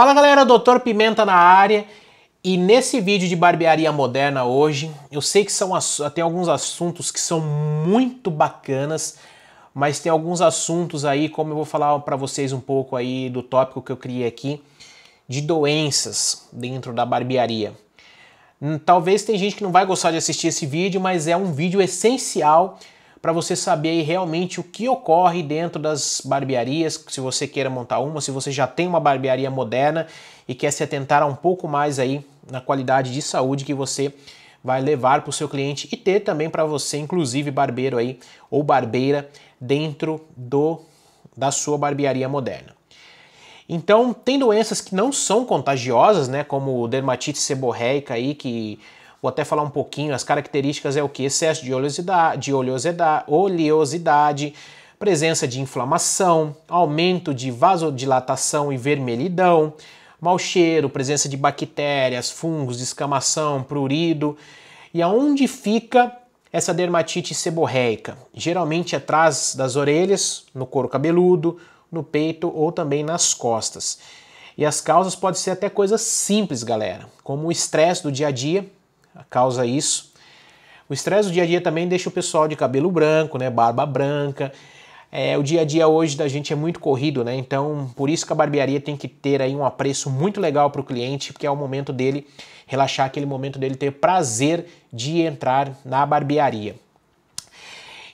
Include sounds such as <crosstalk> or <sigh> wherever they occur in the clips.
Fala galera, Doutor Pimenta na área. E nesse vídeo de barbearia moderna hoje, eu sei que são tem alguns assuntos que são muito bacanas, mas tem alguns assuntos aí, como eu vou falar para vocês um pouco aí do tópico que eu criei aqui, de doenças dentro da barbearia. Talvez tem gente que não vai gostar de assistir esse vídeo, mas é um vídeo essencial para você saber realmente o que ocorre dentro das barbearias, se você queira montar uma, se você já tem uma barbearia moderna e quer se atentar um pouco mais aí na qualidade de saúde que você vai levar para o seu cliente e ter também para você, inclusive barbeiro aí ou barbeira dentro do da sua barbearia moderna. Então, tem doenças que não são contagiosas, né, como dermatite seborreica aí que vou até falar um pouquinho, as características é o que? Excesso de oleosidade, de oleosidade, oleosidade presença de inflamação, aumento de vasodilatação e vermelhidão, mau cheiro, presença de bactérias, fungos, descamação, prurido. E aonde fica essa dermatite seborreica? Geralmente atrás das orelhas, no couro cabeludo, no peito ou também nas costas. E as causas podem ser até coisas simples, galera, como o estresse do dia a dia, causa isso. O estresse do dia a dia também deixa o pessoal de cabelo branco, né, barba branca. É, o dia a dia hoje da gente é muito corrido, né? Então, por isso que a barbearia tem que ter aí um apreço muito legal para o cliente, porque é o momento dele relaxar, aquele momento dele ter prazer de entrar na barbearia.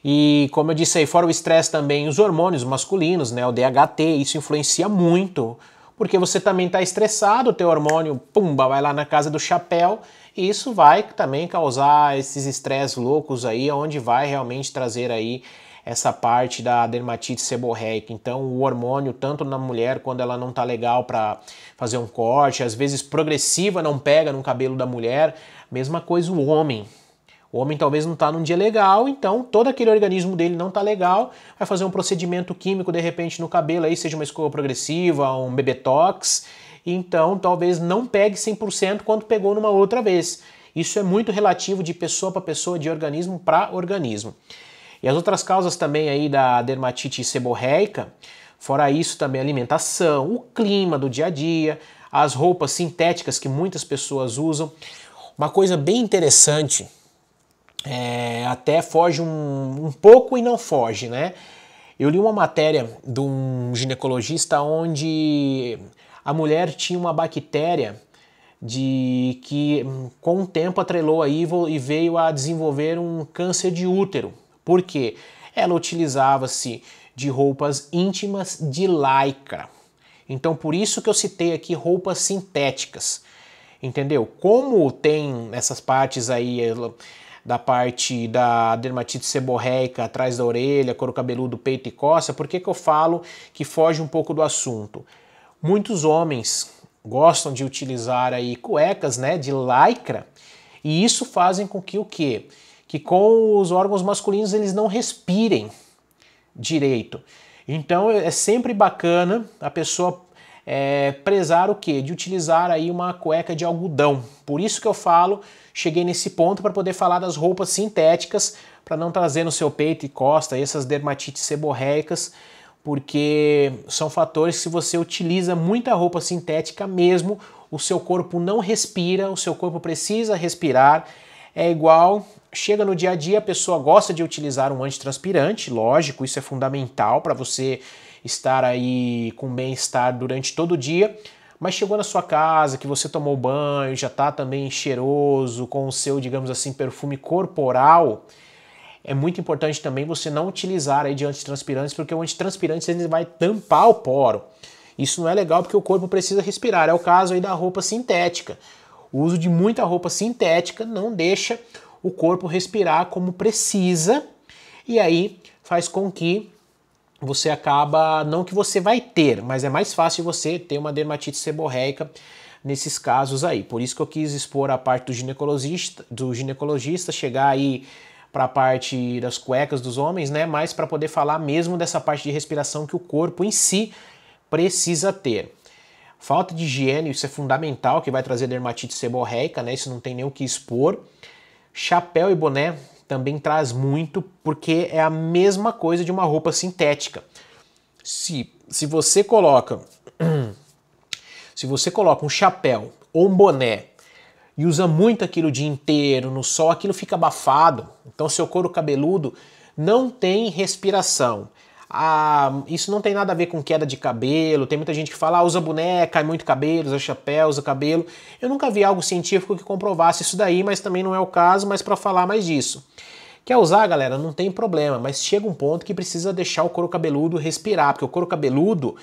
E como eu disse aí, fora o estresse também, os hormônios masculinos, né, o DHT, isso influencia muito, porque você também está estressado, o teu hormônio, pumba, vai lá na casa do chapéu, e isso vai também causar esses estresses loucos aí, onde vai realmente trazer aí essa parte da dermatite seborreica. Então, o hormônio, tanto na mulher quando ela não tá legal para fazer um corte, às vezes progressiva não pega no cabelo da mulher, mesma coisa o homem. O homem talvez não está num dia legal, então todo aquele organismo dele não está legal, vai fazer um procedimento químico de repente no cabelo, aí seja uma escova progressiva, um bebetox, então talvez não pegue 100% quanto pegou numa outra vez. Isso é muito relativo de pessoa para pessoa, de organismo para organismo. E as outras causas também aí da dermatite seborreica, fora isso também a alimentação, o clima do dia a dia, as roupas sintéticas que muitas pessoas usam. Uma coisa bem interessante, é, até foge um, um pouco e não foge, né? Eu li uma matéria de um ginecologista onde a mulher tinha uma bactéria de que hum, com o tempo atrelou aí e veio a desenvolver um câncer de útero. Por quê? Ela utilizava-se de roupas íntimas de lycra. Então por isso que eu citei aqui roupas sintéticas. Entendeu? Como tem essas partes aí da parte da dermatite seborreica atrás da orelha, couro cabeludo, peito e costa, por que, que eu falo que foge um pouco do assunto? Muitos homens gostam de utilizar aí cuecas, né, de lycra, e isso fazem com que o quê? Que com os órgãos masculinos eles não respirem direito. Então é sempre bacana a pessoa é, prezar o quê? De utilizar aí uma cueca de algodão. Por isso que eu falo, cheguei nesse ponto para poder falar das roupas sintéticas, para não trazer no seu peito e costa essas dermatites seborreicas porque são fatores que se você utiliza muita roupa sintética mesmo, o seu corpo não respira, o seu corpo precisa respirar. É igual, chega no dia a dia, a pessoa gosta de utilizar um antitranspirante, lógico, isso é fundamental para você estar aí com bem-estar durante todo o dia, mas chegou na sua casa, que você tomou banho, já está também cheiroso, com o seu, digamos assim, perfume corporal, é muito importante também você não utilizar aí de antitranspirantes, porque o antitranspirante ele vai tampar o poro. Isso não é legal porque o corpo precisa respirar. É o caso aí da roupa sintética. O uso de muita roupa sintética não deixa o corpo respirar como precisa e aí faz com que você acaba, não que você vai ter, mas é mais fácil você ter uma dermatite seborreica nesses casos aí. Por isso que eu quis expor a parte do ginecologista, do ginecologista chegar aí para a parte das cuecas dos homens, né? Mas para poder falar mesmo dessa parte de respiração que o corpo em si precisa ter. Falta de higiene, isso é fundamental, que vai trazer dermatite seborreica, né? Isso não tem nem o que expor. Chapéu e boné também traz muito, porque é a mesma coisa de uma roupa sintética. Se, se você coloca <clears throat> se você coloca um chapéu ou um boné e usa muito aquilo o dia inteiro, no sol aquilo fica abafado, então seu couro cabeludo não tem respiração. Ah, isso não tem nada a ver com queda de cabelo. Tem muita gente que fala, ah, usa boneca, cai muito cabelo, usa chapéu, usa cabelo. Eu nunca vi algo científico que comprovasse isso daí, mas também não é o caso, mas para falar mais disso. Quer usar, galera? Não tem problema, mas chega um ponto que precisa deixar o couro cabeludo respirar, porque o couro cabeludo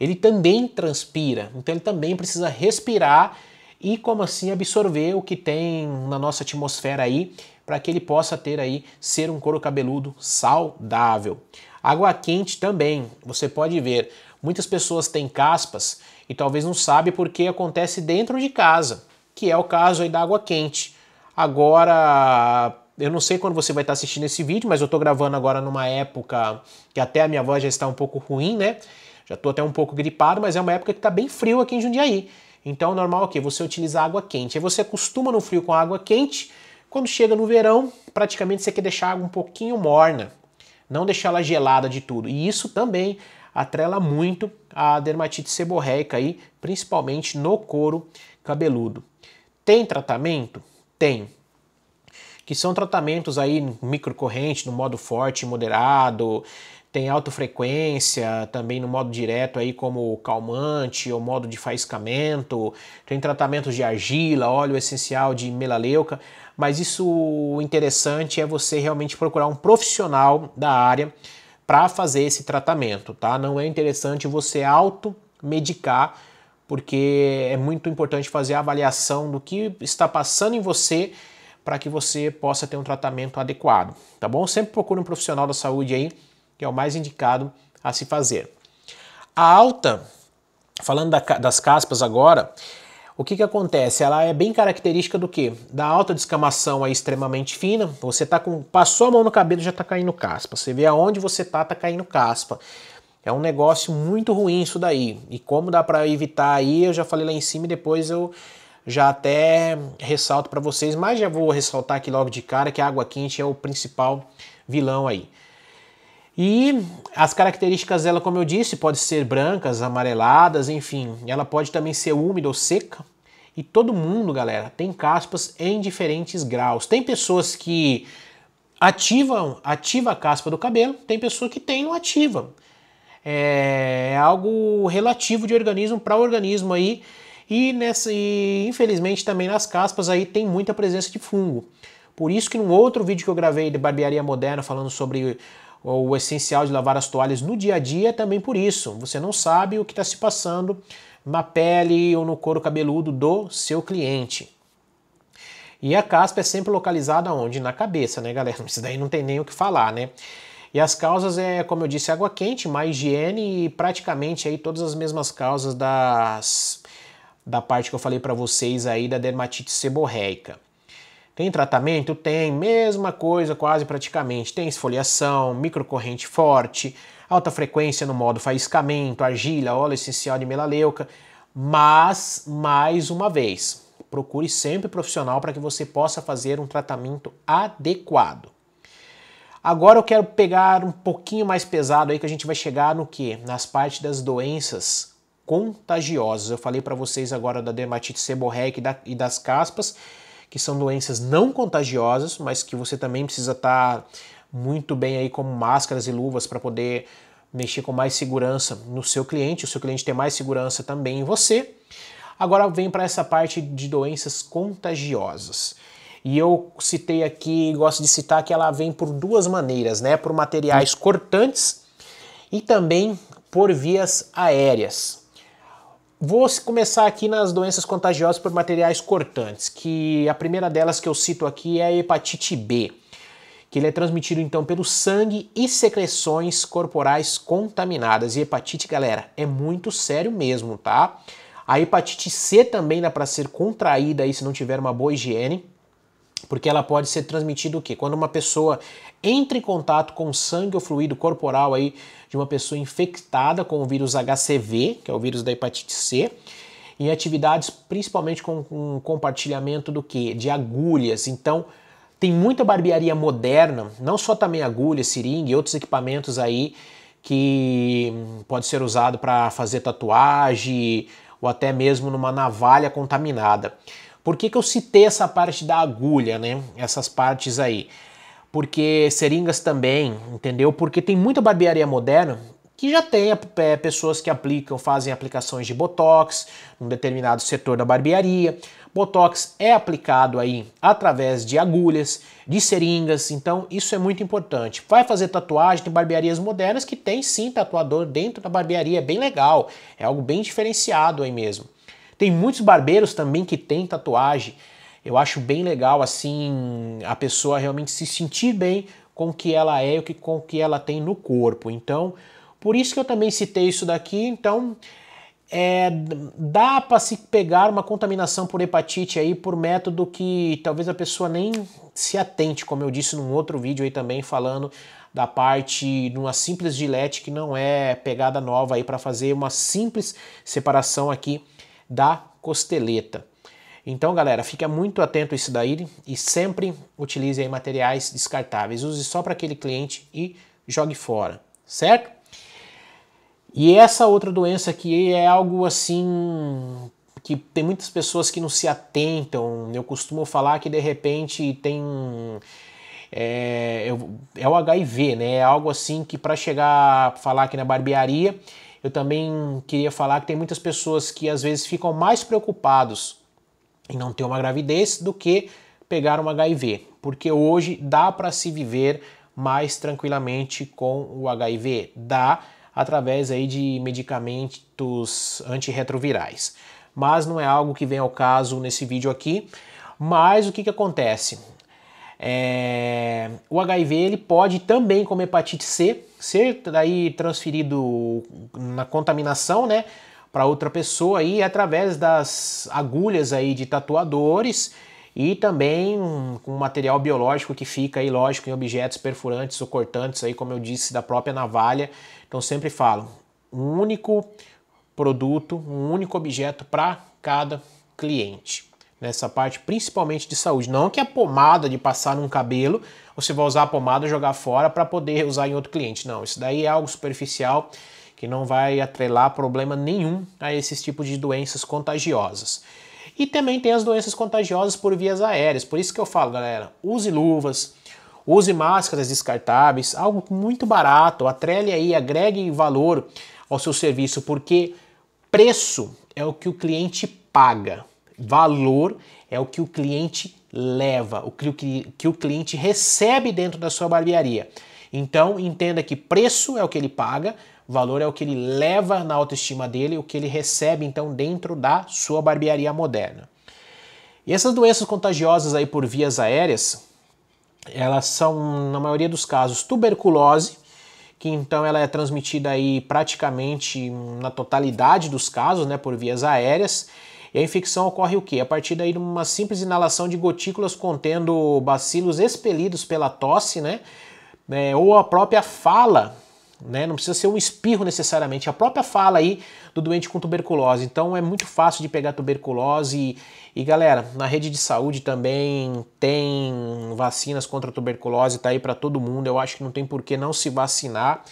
ele também transpira, então ele também precisa respirar e como assim absorver o que tem na nossa atmosfera aí para que ele possa ter aí ser um couro cabeludo saudável. Água quente também, você pode ver, muitas pessoas têm caspas e talvez não sabe porque acontece dentro de casa, que é o caso aí da água quente. Agora, eu não sei quando você vai estar assistindo esse vídeo, mas eu estou gravando agora numa época que até a minha voz já está um pouco ruim, né? Já estou até um pouco gripado, mas é uma época que está bem frio aqui em Jundiaí. Então, é normal é o que? Você utilizar água quente. Aí você acostuma no frio com água quente, quando chega no verão, praticamente você quer deixar a água um pouquinho morna, não deixar ela gelada de tudo. E isso também atrela muito a dermatite seborreica aí, principalmente no couro cabeludo. Tem tratamento? Tem. Que são tratamentos aí microcorrente, no modo forte, moderado, tem alta frequência, também no modo direto aí como calmante ou modo de faiscamento, tem tratamentos de argila, óleo essencial de melaleuca, mas isso o interessante é você realmente procurar um profissional da área para fazer esse tratamento, tá? Não é interessante você auto medicar, porque é muito importante fazer a avaliação do que está passando em você para que você possa ter um tratamento adequado, tá bom? Sempre procure um profissional da saúde aí que é o mais indicado a se fazer. A alta, falando da, das caspas agora, o que, que acontece? Ela é bem característica do que? Da alta descamação aí extremamente fina. Você tá com. Passou a mão no cabelo já tá caindo caspa. Você vê aonde você tá, tá caindo caspa. É um negócio muito ruim isso daí. E como dá para evitar aí, eu já falei lá em cima e depois eu já até ressalto para vocês, mas já vou ressaltar aqui logo de cara que a água quente é o principal vilão aí. E as características dela, como eu disse, pode ser brancas, amareladas, enfim. Ela pode também ser úmida ou seca. E todo mundo, galera, tem caspas em diferentes graus. Tem pessoas que ativam, ativa a caspa do cabelo, tem pessoa que tem não ativa. É, é algo relativo de organismo para organismo aí. E, nessa, e infelizmente também nas caspas aí tem muita presença de fungo. Por isso que num outro vídeo que eu gravei de barbearia moderna falando sobre o essencial de lavar as toalhas no dia a dia é também por isso. Você não sabe o que está se passando na pele ou no couro cabeludo do seu cliente. E a caspa é sempre localizada onde? Na cabeça, né, galera? <laughs> Isso daí não tem nem o que falar, né? E as causas é, como eu disse, água quente, má higiene e praticamente aí todas as mesmas causas das da parte que eu falei para vocês aí da dermatite seborreica. Tem tratamento? Tem, mesma coisa quase praticamente. Tem esfoliação, microcorrente forte, alta frequência no modo faiscamento, argila, óleo essencial de melaleuca. Mas, mais uma vez, procure sempre profissional para que você possa fazer um tratamento adequado. Agora eu quero pegar um pouquinho mais pesado aí que a gente vai chegar no que? Nas partes das doenças contagiosas. Eu falei para vocês agora da dermatite seborreica e, da, e das caspas que são doenças não contagiosas, mas que você também precisa estar tá muito bem aí com máscaras e luvas para poder mexer com mais segurança no seu cliente, o seu cliente ter mais segurança também em você. Agora vem para essa parte de doenças contagiosas. E eu citei aqui, gosto de citar que ela vem por duas maneiras, né? Por materiais cortantes e também por vias aéreas. Vou começar aqui nas doenças contagiosas por materiais cortantes, que a primeira delas que eu cito aqui é a hepatite B, que ele é transmitido então pelo sangue e secreções corporais contaminadas. E hepatite, galera, é muito sério mesmo, tá? A hepatite C também dá para ser contraída aí se não tiver uma boa higiene porque ela pode ser transmitida o quê? Quando uma pessoa entra em contato com sangue ou fluido corporal aí de uma pessoa infectada com o vírus HCV, que é o vírus da hepatite C, em atividades principalmente com, com compartilhamento do que? De agulhas. Então, tem muita barbearia moderna, não só também agulha, seringa e outros equipamentos aí que pode ser usado para fazer tatuagem ou até mesmo numa navalha contaminada. Por que, que eu citei essa parte da agulha, né? Essas partes aí. Porque seringas também, entendeu? Porque tem muita barbearia moderna que já tem é, é, pessoas que aplicam, fazem aplicações de botox num determinado setor da barbearia. Botox é aplicado aí através de agulhas, de seringas, então isso é muito importante. Vai fazer tatuagem, tem barbearias modernas que tem sim tatuador dentro da barbearia, é bem legal, é algo bem diferenciado aí mesmo. Tem muitos barbeiros também que têm tatuagem. Eu acho bem legal assim a pessoa realmente se sentir bem com o que ela é e com o que ela tem no corpo. Então, por isso que eu também citei isso daqui. Então, é, dá para se pegar uma contaminação por hepatite aí por método que talvez a pessoa nem se atente, como eu disse num outro vídeo aí também falando da parte de uma simples dilete que não é pegada nova aí para fazer uma simples separação aqui da costeleta. Então, galera, fica muito atento a isso daí e sempre utilize materiais descartáveis. Use só para aquele cliente e jogue fora, certo? E essa outra doença aqui é algo assim que tem muitas pessoas que não se atentam. Eu costumo falar que de repente tem é, é o HIV, né? É algo assim que para chegar, falar aqui na barbearia, eu também queria falar que tem muitas pessoas que às vezes ficam mais preocupados em não ter uma gravidez do que pegar um HIV, porque hoje dá para se viver mais tranquilamente com o HIV, dá através aí de medicamentos antirretrovirais. Mas não é algo que vem ao caso nesse vídeo aqui. Mas o que, que acontece? É, o HIV ele pode também, como hepatite C, ser daí transferido na contaminação, né, para outra pessoa aí através das agulhas aí de tatuadores e também com material biológico que fica aí, lógico, em objetos perfurantes ou cortantes aí, como eu disse, da própria navalha. Então sempre falo, um único produto, um único objeto para cada cliente nessa parte, principalmente de saúde. Não que a pomada de passar num cabelo, você vai usar a pomada e jogar fora para poder usar em outro cliente. Não, isso daí é algo superficial que não vai atrelar problema nenhum a esses tipos de doenças contagiosas. E também tem as doenças contagiosas por vias aéreas. Por isso que eu falo, galera, use luvas, use máscaras descartáveis, algo muito barato, atrele aí, agregue valor ao seu serviço, porque preço é o que o cliente paga. Valor é o que o cliente leva, o que, que o cliente recebe dentro da sua barbearia. Então, entenda que preço é o que ele paga, valor é o que ele leva na autoestima dele, o que ele recebe então dentro da sua barbearia moderna. E essas doenças contagiosas aí por vias aéreas, elas são na maioria dos casos tuberculose, que então ela é transmitida aí praticamente na totalidade dos casos, né, por vias aéreas e a infecção ocorre o quê? A partir daí de uma simples inalação de gotículas contendo bacilos expelidos pela tosse, né? É, ou a própria fala, né? Não precisa ser um espirro necessariamente, a própria fala aí do doente com tuberculose. Então é muito fácil de pegar tuberculose e, e galera, na rede de saúde também tem vacinas contra tuberculose, tá aí para todo mundo. Eu acho que não tem por que não se vacinar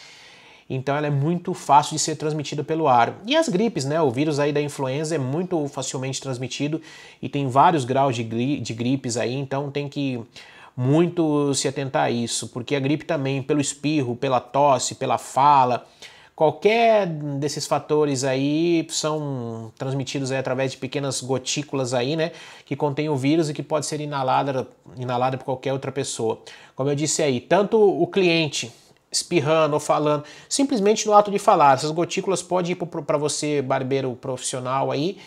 então ela é muito fácil de ser transmitida pelo ar. E as gripes, né? O vírus aí da influenza é muito facilmente transmitido e tem vários graus de, gri de gripes aí, então tem que muito se atentar a isso, porque a gripe também, pelo espirro, pela tosse, pela fala, qualquer desses fatores aí são transmitidos aí através de pequenas gotículas aí, né, que contém o vírus e que pode ser inalada, inalada por qualquer outra pessoa. Como eu disse aí, tanto o cliente espirrando ou falando, simplesmente no ato de falar. Essas gotículas podem ir para você, barbeiro profissional aí,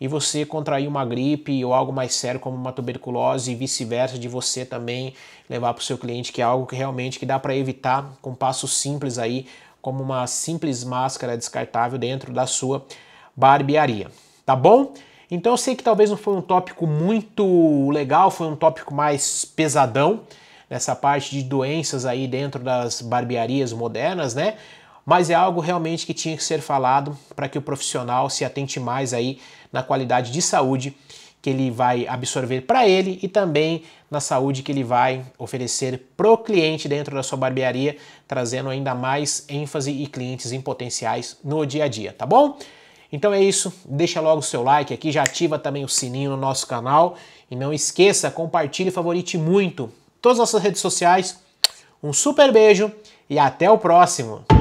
e você contrair uma gripe ou algo mais sério como uma tuberculose e vice-versa de você também levar para o seu cliente, que é algo que realmente que dá para evitar com passos simples aí, como uma simples máscara descartável dentro da sua barbearia, tá bom? Então eu sei que talvez não foi um tópico muito legal, foi um tópico mais pesadão, nessa parte de doenças aí dentro das barbearias modernas, né? Mas é algo realmente que tinha que ser falado para que o profissional se atente mais aí na qualidade de saúde que ele vai absorver para ele e também na saúde que ele vai oferecer pro cliente dentro da sua barbearia, trazendo ainda mais ênfase e clientes em potenciais no dia a dia, tá bom? Então é isso, deixa logo o seu like aqui, já ativa também o sininho no nosso canal e não esqueça, compartilhe e favorite muito todas as nossas redes sociais. Um super beijo e até o próximo!